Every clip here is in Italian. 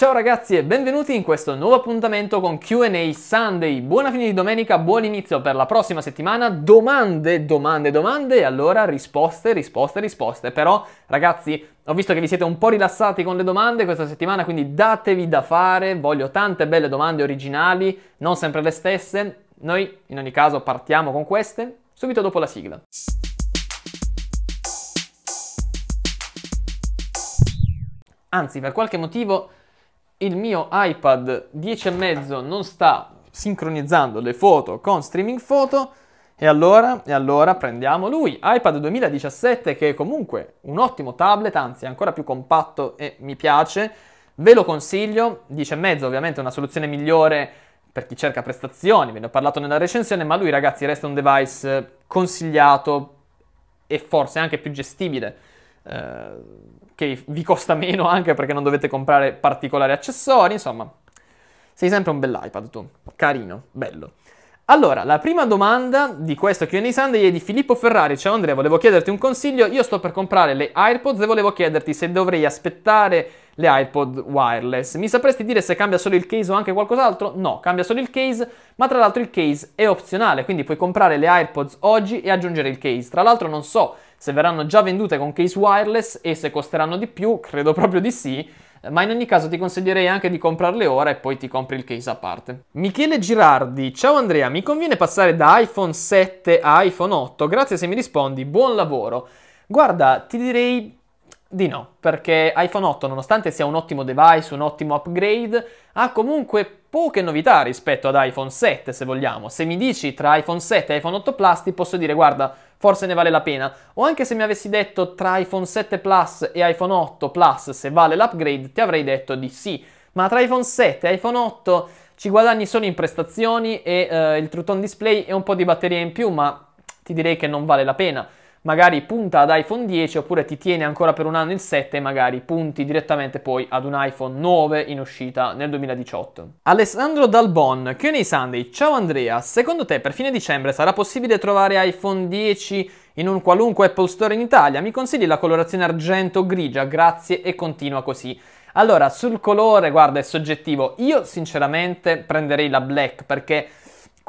Ciao ragazzi e benvenuti in questo nuovo appuntamento con QA Sunday. Buona fine di domenica, buon inizio per la prossima settimana. Domande, domande, domande e allora risposte, risposte, risposte. Però ragazzi, ho visto che vi siete un po' rilassati con le domande questa settimana, quindi datevi da fare. Voglio tante belle domande originali, non sempre le stesse. Noi in ogni caso partiamo con queste subito dopo la sigla. Anzi, per qualche motivo il mio iPad 10 e mezzo non sta sincronizzando le foto con streaming foto e allora, e allora prendiamo lui, iPad 2017 che è comunque un ottimo tablet, anzi è ancora più compatto e mi piace, ve lo consiglio, 10 e mezzo ovviamente è una soluzione migliore per chi cerca prestazioni, ve ne ho parlato nella recensione, ma lui ragazzi resta un device consigliato e forse anche più gestibile eh, che vi costa meno anche perché non dovete comprare particolari accessori, insomma, sei sempre un bell'iPad tu, carino, bello. Allora, la prima domanda di questo Q&A Sunday è di Filippo Ferrari. Ciao Andrea, volevo chiederti un consiglio. Io sto per comprare le AirPods e volevo chiederti se dovrei aspettare le iPod wireless. Mi sapresti dire se cambia solo il case o anche qualcos'altro? No, cambia solo il case, ma tra l'altro il case è opzionale, quindi puoi comprare le iPods oggi e aggiungere il case. Tra l'altro non so se verranno già vendute con case wireless e se costeranno di più, credo proprio di sì ma in ogni caso ti consiglierei anche di comprarle ora e poi ti compri il case a parte. Michele Girardi, ciao Andrea, mi conviene passare da iPhone 7 a iPhone 8? Grazie se mi rispondi, buon lavoro. Guarda, ti direi di no, perché iPhone 8 nonostante sia un ottimo device, un ottimo upgrade, ha comunque poche novità rispetto ad iPhone 7 se vogliamo. Se mi dici tra iPhone 7 e iPhone 8 Plus ti posso dire guarda forse ne vale la pena. O anche se mi avessi detto tra iPhone 7 Plus e iPhone 8 Plus se vale l'upgrade ti avrei detto di sì. Ma tra iPhone 7 e iPhone 8 ci guadagni solo in prestazioni e eh, il True Display e un po' di batteria in più ma ti direi che non vale la pena magari punta ad iPhone 10 oppure ti tiene ancora per un anno il 7 e magari punti direttamente poi ad un iPhone 9 in uscita nel 2018. Alessandro Dalbon, Q&A Sunday, ciao Andrea, secondo te per fine dicembre sarà possibile trovare iPhone 10 in un qualunque Apple Store in Italia? Mi consigli la colorazione argento grigia? Grazie e continua così. Allora, sul colore, guarda, è soggettivo. Io sinceramente prenderei la black perché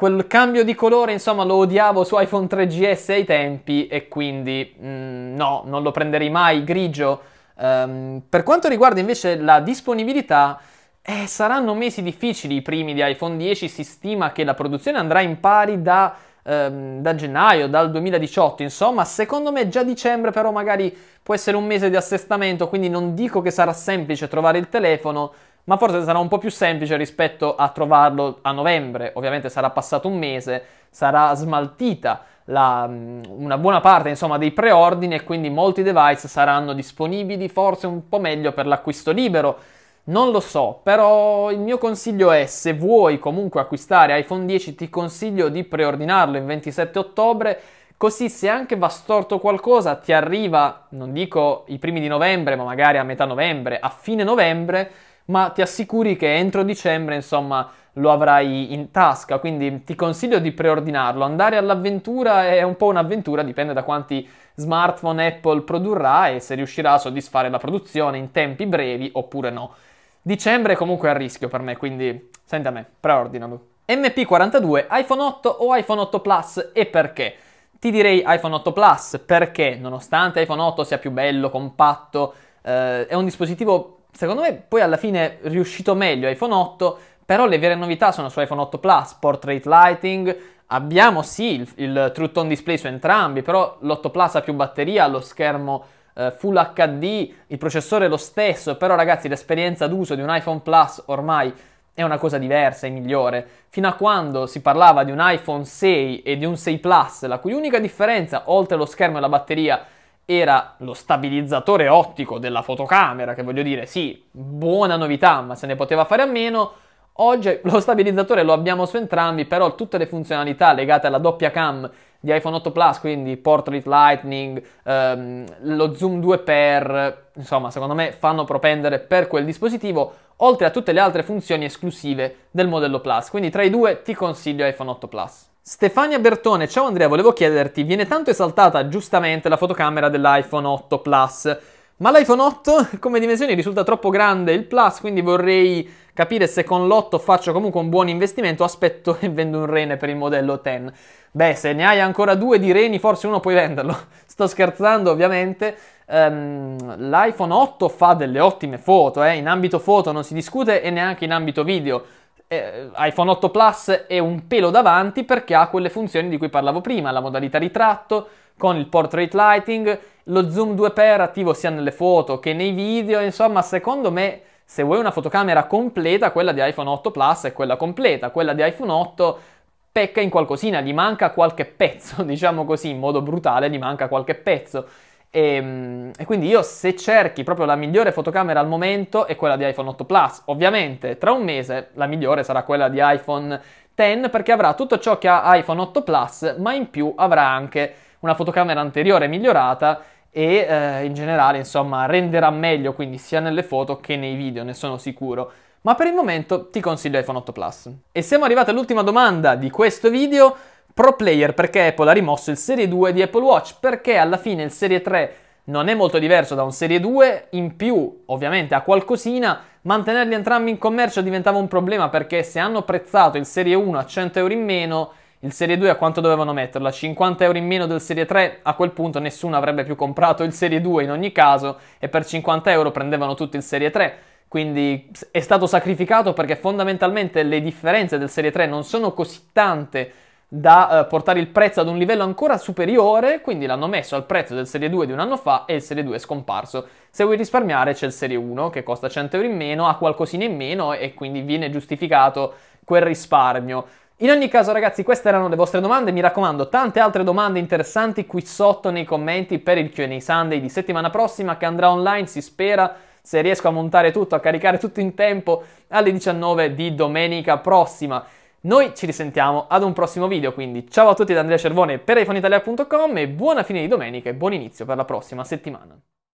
quel cambio di colore, insomma, lo odiavo su iPhone 3GS ai tempi e quindi mh, mm, no, non lo prenderei mai grigio. Um, per quanto riguarda invece la disponibilità, eh, saranno mesi difficili i primi di iPhone 10, si stima che la produzione andrà in pari da, ehm, da gennaio, dal 2018, insomma, secondo me già dicembre però magari può essere un mese di assestamento, quindi non dico che sarà semplice trovare il telefono, ma forse sarà un po' più semplice rispetto a trovarlo a novembre, ovviamente sarà passato un mese, sarà smaltita la, mm, una buona parte insomma, dei preordini e quindi molti device saranno disponibili forse un po' meglio per l'acquisto libero. Non lo so, però il mio consiglio è se vuoi comunque acquistare iPhone 10 ti consiglio di preordinarlo il 27 ottobre, così se anche va storto qualcosa ti arriva, non dico i primi di novembre, ma magari a metà novembre, a fine novembre ma ti assicuri che entro dicembre, insomma, lo avrai in tasca, quindi ti consiglio di preordinarlo. Andare all'avventura è un po' un'avventura, dipende da quanti smartphone Apple produrrà e se riuscirà a soddisfare la produzione in tempi brevi oppure no. Dicembre è comunque a rischio per me, quindi senti a me, preordinalo. MP42, iPhone 8 o iPhone 8 Plus e perché? Ti direi iPhone 8 Plus perché nonostante iPhone 8 sia più bello, compatto, eh, è un dispositivo secondo me poi alla fine è riuscito meglio iPhone 8, però le vere novità sono su iPhone 8 Plus, portrait lighting, abbiamo sì il, il True Tone Display su entrambi, però l'8 Plus ha più batteria, lo schermo eh, Full HD, il processore è lo stesso, però ragazzi l'esperienza d'uso di un iPhone Plus ormai è una cosa diversa e migliore. Fino a quando si parlava di un iPhone 6 e di un 6 Plus, la cui unica differenza, oltre lo schermo e la batteria, era lo stabilizzatore ottico della fotocamera, che voglio dire, sì, buona novità, ma se ne poteva fare a meno Oggi lo stabilizzatore lo abbiamo su entrambi, però tutte le funzionalità legate alla doppia cam di iPhone 8 Plus, quindi Portrait Lightning, ehm, lo zoom 2x, insomma, secondo me fanno propendere per quel dispositivo, oltre a tutte le altre funzioni esclusive del modello Plus. Quindi tra i due ti consiglio iPhone 8 Plus. Stefania Bertone, ciao Andrea, volevo chiederti, viene tanto esaltata giustamente la fotocamera dell'iPhone 8 Plus, ma l'iPhone 8 come dimensioni risulta troppo grande il Plus, quindi vorrei capire se con l'8 faccio comunque un buon investimento, aspetto e vendo un rene per il modello 10. Beh, se ne hai ancora due di reni, forse uno puoi venderlo. Sto scherzando, ovviamente. Um, L'iPhone 8 fa delle ottime foto, eh? in ambito foto non si discute e neanche in ambito video eh, iPhone 8 Plus è un pelo davanti perché ha quelle funzioni di cui parlavo prima, la modalità ritratto con il portrait lighting, lo zoom 2x attivo sia nelle foto che nei video, insomma secondo me se vuoi una fotocamera completa, quella di iPhone 8 Plus è quella completa, quella di iPhone 8 pecca in qualcosina, gli manca qualche pezzo, diciamo così, in modo brutale, gli manca qualche pezzo. E, ehm, e, quindi io se cerchi proprio la migliore fotocamera al momento è quella di iPhone 8 Plus. Ovviamente tra un mese la migliore sarà quella di iPhone X perché avrà tutto ciò che ha iPhone 8 Plus, ma in più avrà anche una fotocamera anteriore migliorata e eh, in generale insomma renderà meglio quindi sia nelle foto che nei video, ne sono sicuro. Ma per il momento ti consiglio iPhone 8 Plus. E siamo arrivati all'ultima domanda di questo video, Pro Player perché Apple ha rimosso il Serie 2 di Apple Watch, perché alla fine il Serie 3 non è molto diverso da un Serie 2, in più ovviamente ha qualcosina, mantenerli entrambi in commercio diventava un problema perché se hanno prezzato il Serie 1 a 100 euro in meno il Serie 2 a quanto dovevano metterla? 50 euro in meno del Serie 3? A quel punto nessuno avrebbe più comprato il Serie 2 in ogni caso e per 50 euro prendevano tutto il Serie 3. Quindi è stato sacrificato perché fondamentalmente le differenze del Serie 3 non sono così tante da eh, portare il prezzo ad un livello ancora superiore, quindi l'hanno messo al prezzo del Serie 2 di un anno fa e il Serie 2 è scomparso. Se vuoi risparmiare c'è il Serie 1 che costa 100 euro in meno, ha qualcosina in meno e quindi viene giustificato quel risparmio. In ogni caso ragazzi queste erano le vostre domande, mi raccomando tante altre domande interessanti qui sotto nei commenti per il Q&A Sunday di settimana prossima che andrà online, si spera, se riesco a montare tutto, a caricare tutto in tempo alle 19 di domenica prossima. Noi ci risentiamo ad un prossimo video, quindi ciao a tutti da Andrea Cervone per iPhoneitalia.com e buona fine di domenica e buon inizio per la prossima settimana.